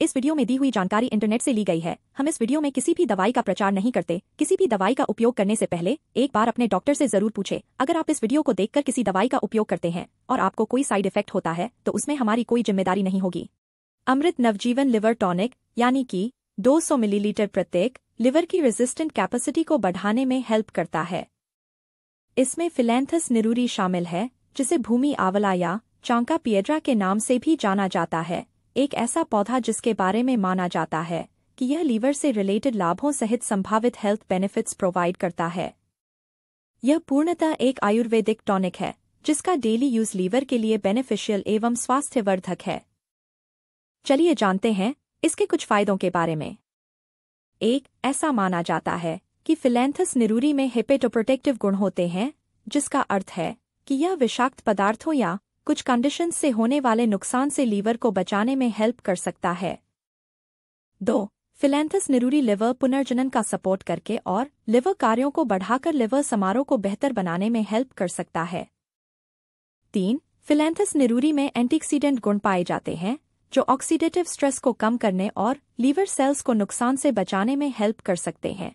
इस वीडियो में दी हुई जानकारी इंटरनेट से ली गई है हम इस वीडियो में किसी भी दवाई का प्रचार नहीं करते किसी भी दवाई का उपयोग करने से पहले एक बार अपने डॉक्टर से जरूर पूछे अगर आप इस वीडियो को देखकर किसी दवाई का उपयोग करते हैं और आपको कोई साइड इफेक्ट होता है तो उसमें हमारी कोई जिम्मेदारी नहीं होगी अमृत नवजीवन लिवर टॉनिक यानी कि दो मिलीलीटर प्रत्येक लिवर की रेजिस्टेंट कैपेसिटी को बढ़ाने में हेल्प करता है इसमें फिलेंथस निरूरी शामिल है जिसे भूमि आवला या चांका पिएड्रा के नाम से भी जाना जाता है एक ऐसा पौधा जिसके बारे में माना जाता है कि यह लीवर से रिलेटेड लाभों सहित संभावित हेल्थ बेनिफिट्स प्रोवाइड करता है यह पूर्णतः एक आयुर्वेदिक टॉनिक है जिसका डेली यूज लीवर के लिए बेनिफिशियल एवं स्वास्थ्यवर्धक है चलिए जानते हैं इसके कुछ फायदों के बारे में एक ऐसा माना जाता है कि फिलेंथस निरूरी में हेपेटोप्रोटेक्टिव गुण होते हैं जिसका अर्थ है कि यह विषाक्त पदार्थों या कुछ कंडीशन से होने वाले नुकसान से लीवर को बचाने में हेल्प कर सकता है दो फिलेंथस निरूरी लिवर पुनर्जनन का सपोर्ट करके और लिवर कार्यों को बढ़ाकर लिवर समारोह को बेहतर बनाने में हेल्प कर सकता है तीन फिलेंथस निरूरी में एंटीक्सीडेंट गुण पाए जाते हैं जो ऑक्सीडेटिव स्ट्रेस को कम करने और लीवर सेल्स को नुकसान से बचाने में हेल्प कर सकते हैं